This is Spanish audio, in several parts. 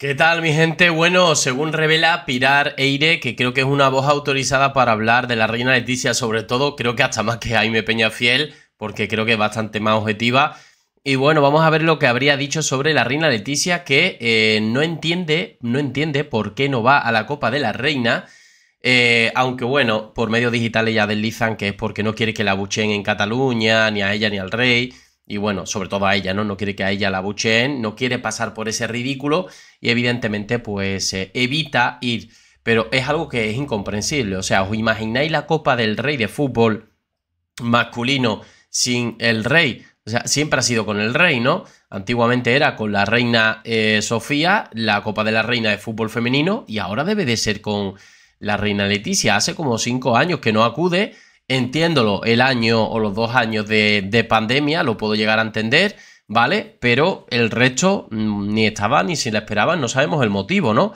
¿Qué tal mi gente? Bueno, según revela Pirar Eire, que creo que es una voz autorizada para hablar de la reina Leticia sobre todo, creo que hasta más que Jaime Peña Fiel, porque creo que es bastante más objetiva. Y bueno, vamos a ver lo que habría dicho sobre la reina Leticia, que eh, no entiende, no entiende por qué no va a la Copa de la Reina, eh, aunque bueno, por medios digitales ella deslizan que es porque no quiere que la buchen en Cataluña, ni a ella ni al rey y bueno, sobre todo a ella, ¿no? No quiere que a ella la bucheen, no quiere pasar por ese ridículo y evidentemente pues eh, evita ir. Pero es algo que es incomprensible, o sea, os imagináis la Copa del Rey de fútbol masculino sin el rey. O sea, siempre ha sido con el rey, ¿no? Antiguamente era con la reina eh, Sofía, la Copa de la Reina de Fútbol Femenino, y ahora debe de ser con la reina Leticia. Hace como cinco años que no acude, Entiéndolo, el año o los dos años de, pandemia, lo puedo llegar a entender, ¿vale? Pero el resto mm, ni estaba ni se la esperaban, no sabemos el motivo, ¿no?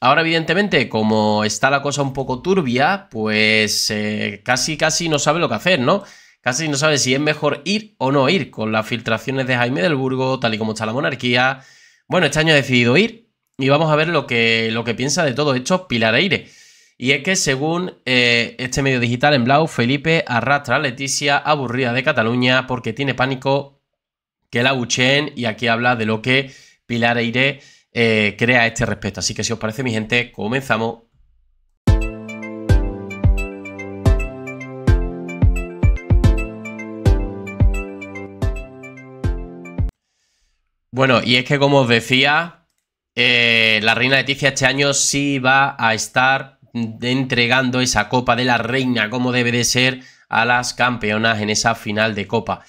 Ahora, evidentemente, como está la cosa un poco turbia, pues eh, casi, casi no sabe lo que hacer, ¿no? Casi no sabe si es mejor ir o no ir con las filtraciones de Jaime del Burgo, tal y como está la monarquía. Bueno, este año ha decidido ir y vamos a ver lo que, lo que piensa de todo esto Pilar Aire. Y es que según eh, este medio digital en Blau, Felipe arrastra a Leticia aburrida de Cataluña porque tiene pánico que la buchen, y aquí habla de lo que Pilar Eire eh, crea a este respecto. Así que si os parece mi gente, comenzamos. Bueno, y es que como os decía, eh, la reina Leticia este año sí va a estar entregando esa Copa de la Reina como debe de ser a las campeonas en esa final de Copa.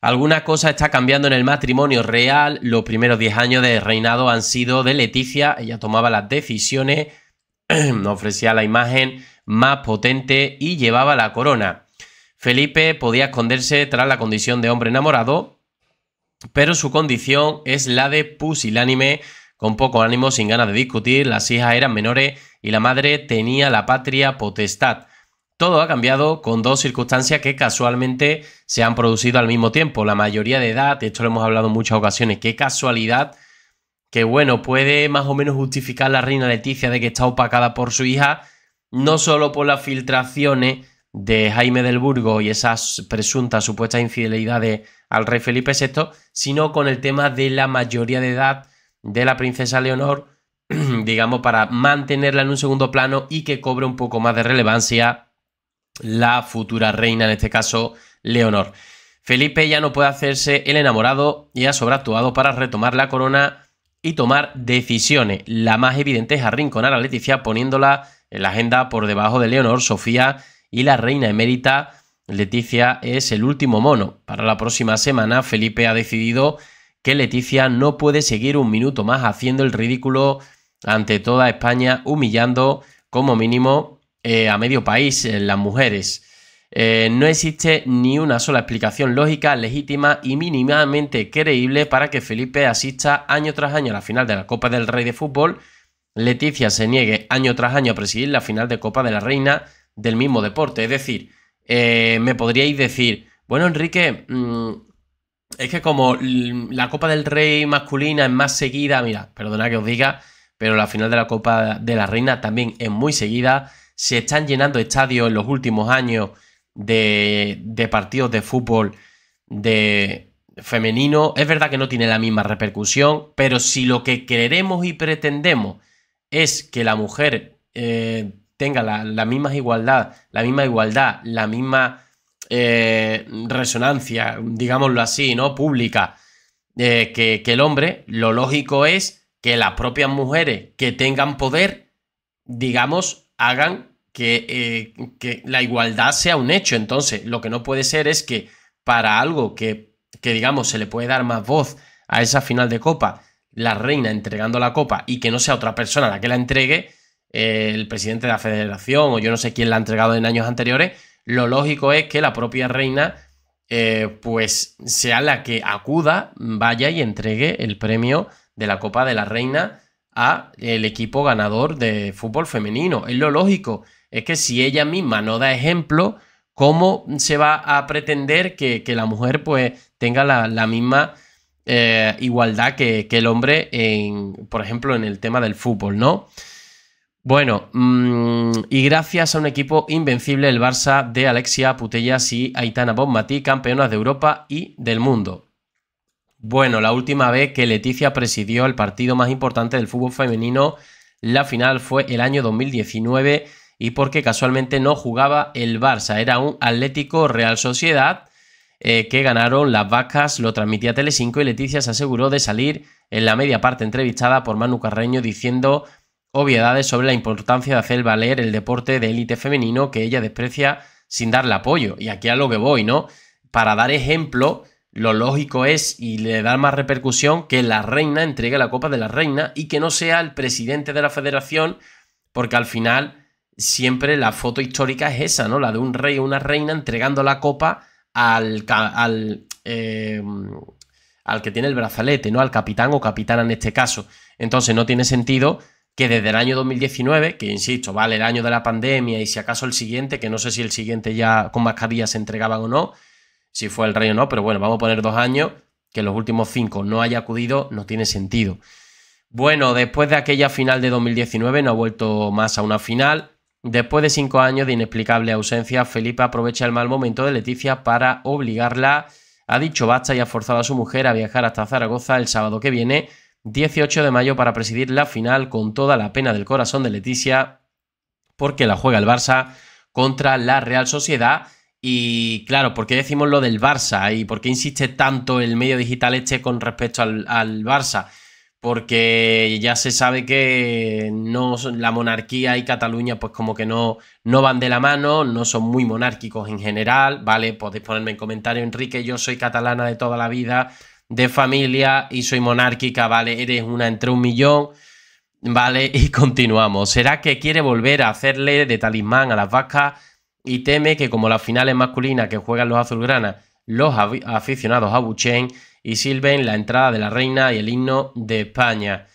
Alguna cosa está cambiando en el matrimonio real. Los primeros 10 años de reinado han sido de Leticia. Ella tomaba las decisiones, ofrecía la imagen más potente y llevaba la corona. Felipe podía esconderse tras la condición de hombre enamorado, pero su condición es la de pusilánime con poco ánimo, sin ganas de discutir, las hijas eran menores y la madre tenía la patria potestad. Todo ha cambiado con dos circunstancias que casualmente se han producido al mismo tiempo. La mayoría de edad, de esto lo hemos hablado en muchas ocasiones, qué casualidad que bueno, puede más o menos justificar la reina Leticia de que está opacada por su hija, no solo por las filtraciones de Jaime del Burgo y esas presuntas supuestas infidelidades al rey Felipe VI, sino con el tema de la mayoría de edad de la princesa Leonor, digamos, para mantenerla en un segundo plano y que cobre un poco más de relevancia la futura reina, en este caso Leonor. Felipe ya no puede hacerse el enamorado y ha sobreactuado para retomar la corona y tomar decisiones. La más evidente es arrinconar a Leticia poniéndola en la agenda por debajo de Leonor, Sofía y la reina emérita. Leticia es el último mono. Para la próxima semana, Felipe ha decidido que Leticia no puede seguir un minuto más haciendo el ridículo ante toda España, humillando como mínimo eh, a medio país eh, las mujeres. Eh, no existe ni una sola explicación lógica, legítima y mínimamente creíble para que Felipe asista año tras año a la final de la Copa del Rey de Fútbol, Leticia se niegue año tras año a presidir la final de Copa de la Reina del mismo deporte. Es decir, me podríais decir, bueno Enrique, mm, es que como la Copa del Rey masculina es más seguida, mira, perdona que os diga, pero la final de la Copa de la Reina también es muy seguida. Se están llenando estadios en los últimos años de, partidos de fútbol de femenino. Es verdad que no tiene la misma repercusión, pero si lo que queremos y pretendemos es que la mujer eh, tenga la misma igualdad, la misma igualdad, la misma eh, resonancia, digámoslo así, ¿no? Pública, eh, que, el hombre, lo lógico es que las propias mujeres que tengan poder, digamos, hagan que, eh, la igualdad sea un hecho. Entonces, lo que no puede ser es que para algo que, digamos, se le puede dar más voz a esa final de copa, la reina entregando la copa y que no sea otra persona la que la entregue, el presidente de la federación o yo no sé quién la ha entregado en años anteriores, lo lógico es que la propia reina eh, pues sea la que acuda, vaya y entregue el premio de la Copa de la Reina a el equipo ganador de fútbol femenino. Es lo lógico, es que si ella misma no da ejemplo, ¿cómo se va a pretender que, la mujer pues tenga la, misma eh, igualdad que, que, el hombre, en, por ejemplo, en el tema del fútbol, ¿no? Bueno, mm, y gracias a un equipo invencible, el Barça de Alexia Putellas y Aitana Bonmatí, campeonas de Europa y del mundo. Bueno, la última vez que Leticia presidió el partido más importante del fútbol femenino, la final fue el año 2019 y porque casualmente no jugaba el Barça, era un Atlético Real Sociedad eh, que ganaron las vacas, lo transmitía Telecinco y Leticia se aseguró de salir en la media parte entrevistada por Manu Carreño diciendo obviedades sobre la importancia de hacer valer el deporte de élite femenino que ella desprecia sin darle apoyo. Y aquí a lo que voy, ¿no? Para dar ejemplo, lo lógico es y le da más repercusión que la reina entregue la Copa de la Reina y que no sea el presidente de la federación, porque al final siempre la foto histórica es esa, ¿no? La de un rey o una reina entregando la copa al, al, eh, al que tiene el brazalete, ¿no? Al capitán o capitana en este caso. Entonces no tiene sentido que desde el año 2019, que insisto, vale el año de la pandemia y si acaso el siguiente, que no sé si el siguiente ya con mascarilla se entregaban o no, si fue el rey o no, pero bueno, vamos a poner dos años, que los últimos cinco no haya acudido, no tiene sentido. Bueno, después de aquella final de 2019 no ha vuelto más a una final. Después de cinco años de inexplicable ausencia, Felipe aprovecha el mal momento de Leticia para obligarla, ha dicho basta y ha forzado a su mujer a viajar hasta Zaragoza el sábado que viene 18 de mayo para presidir la final con toda la pena del corazón de Leticia, porque la juega el Barça contra la Real Sociedad. Y claro, ¿por qué decimos lo del Barça? ¿Y por qué insiste tanto el medio digital este con respecto al, Barça? Porque ya se sabe que no, la monarquía y Cataluña pues como que no, no van de la mano, no son muy monárquicos en general, ¿vale? Podéis ponerme en comentario, Enrique, yo soy catalana de toda la vida, de familia y soy monárquica, ¿vale? Eres una entre un millón, ¿vale? Y continuamos. ¿Será que quiere volver a hacerle de talismán a las vacas y teme que como las finales masculinas que juegan los azulgranas, los aficionados abuchen y silben la entrada de la reina y el himno de España?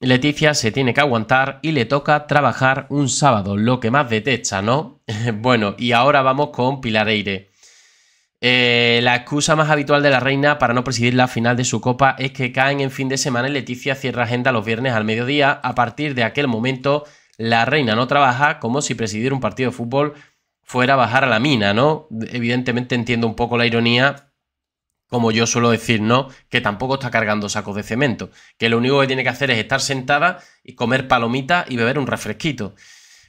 Leticia se tiene que aguantar y le toca trabajar un sábado, lo que más detesta, ¿no? bueno, y ahora vamos con Pilar Eire. Eh, la excusa más habitual de la reina para no presidir la final de su copa es que caen en fin de semana y Leticia cierra agenda los viernes al mediodía. A partir de aquel momento, la reina no trabaja como si presidir un partido de fútbol fuera a bajar a la mina, ¿no? Evidentemente entiendo un poco la ironía, como yo suelo decir, ¿no? Que tampoco está cargando sacos de cemento, que lo único que tiene que hacer es estar sentada y comer palomitas y beber un refresquito.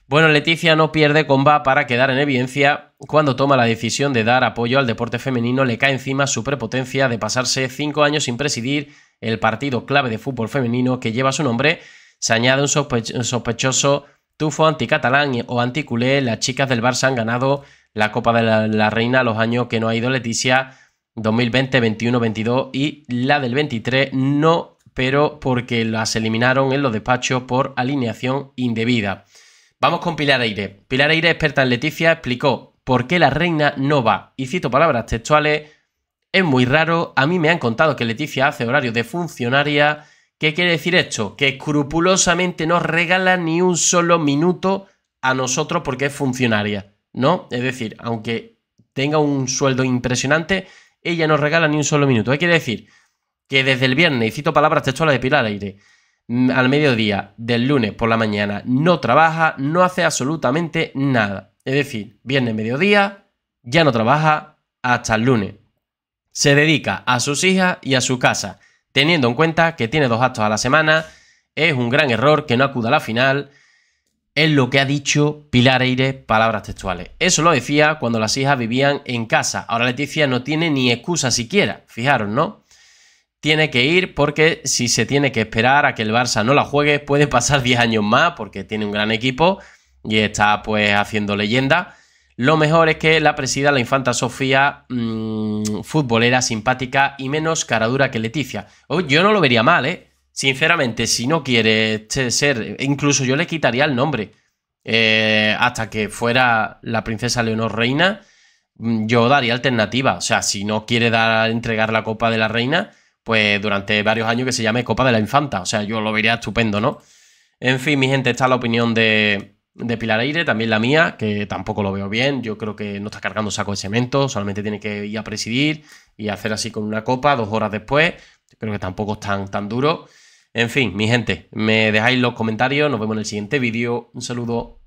Bueno, Leticia no pierde comba para quedar en evidencia cuando toma la decisión de dar apoyo al deporte femenino, le cae encima su prepotencia de pasarse cinco años sin presidir el partido clave de fútbol femenino que lleva su nombre. Se añade un, sospechoso tufo anticatalán o anticulé. Las chicas del Barça han ganado la Copa de la, la Reina los años que no ha ido Leticia 2020, 21, 22 y la del 23 no, pero porque las eliminaron en los despachos por alineación indebida. Vamos con Pilar Aire. Pilar Aire, experta en Leticia, explicó por qué la reina no va. Y cito palabras textuales. Es muy raro. A mí me han contado que Leticia hace horario de funcionaria. ¿Qué quiere decir esto? Que escrupulosamente no regala ni un solo minuto a nosotros porque es funcionaria, ¿no? Es decir, aunque tenga un sueldo impresionante, ella no regala ni un solo minuto. ¿Qué quiere decir? Que desde el viernes, y cito palabras textuales de Pilar Aire, al mediodía del lunes por la mañana no trabaja, no hace absolutamente nada. Es decir, viene mediodía ya no trabaja hasta el lunes. Se dedica a sus hijas y a su casa, teniendo en cuenta que tiene dos actos a la semana, es un gran error que no acuda a la final. Es lo que ha dicho Pilar Aire, palabras textuales. Eso lo decía cuando las hijas vivían en casa. Ahora Leticia no tiene ni excusa siquiera. Fijaros, ¿no? tiene que ir porque si se tiene que esperar a que el Barça no la juegue, puede pasar 10 años más porque tiene un gran equipo y está pues haciendo leyenda. Lo mejor es que la presida la infanta Sofía, mm, futbolera, simpática y menos caradura que Leticia. yo no lo vería mal, ¿eh? Sinceramente, si no quiere este ser, incluso yo le quitaría el nombre. Eh, hasta que fuera la princesa Leonor Reina, mm, yo daría alternativa. O sea, si no quiere dar, entregar la copa de la reina, pues durante varios años que se llame Copa de la Infanta. O sea, yo lo vería estupendo, ¿no? En fin, mi gente, está la opinión de, Pilar Aire, también la mía, que tampoco lo veo bien. Yo creo que no está cargando saco de cemento, solamente tiene que ir a presidir y hacer así con una copa dos horas después. Yo creo que tampoco es tan, tan duro. En fin, mi gente, me dejáis los comentarios, nos vemos en el siguiente vídeo. Un saludo.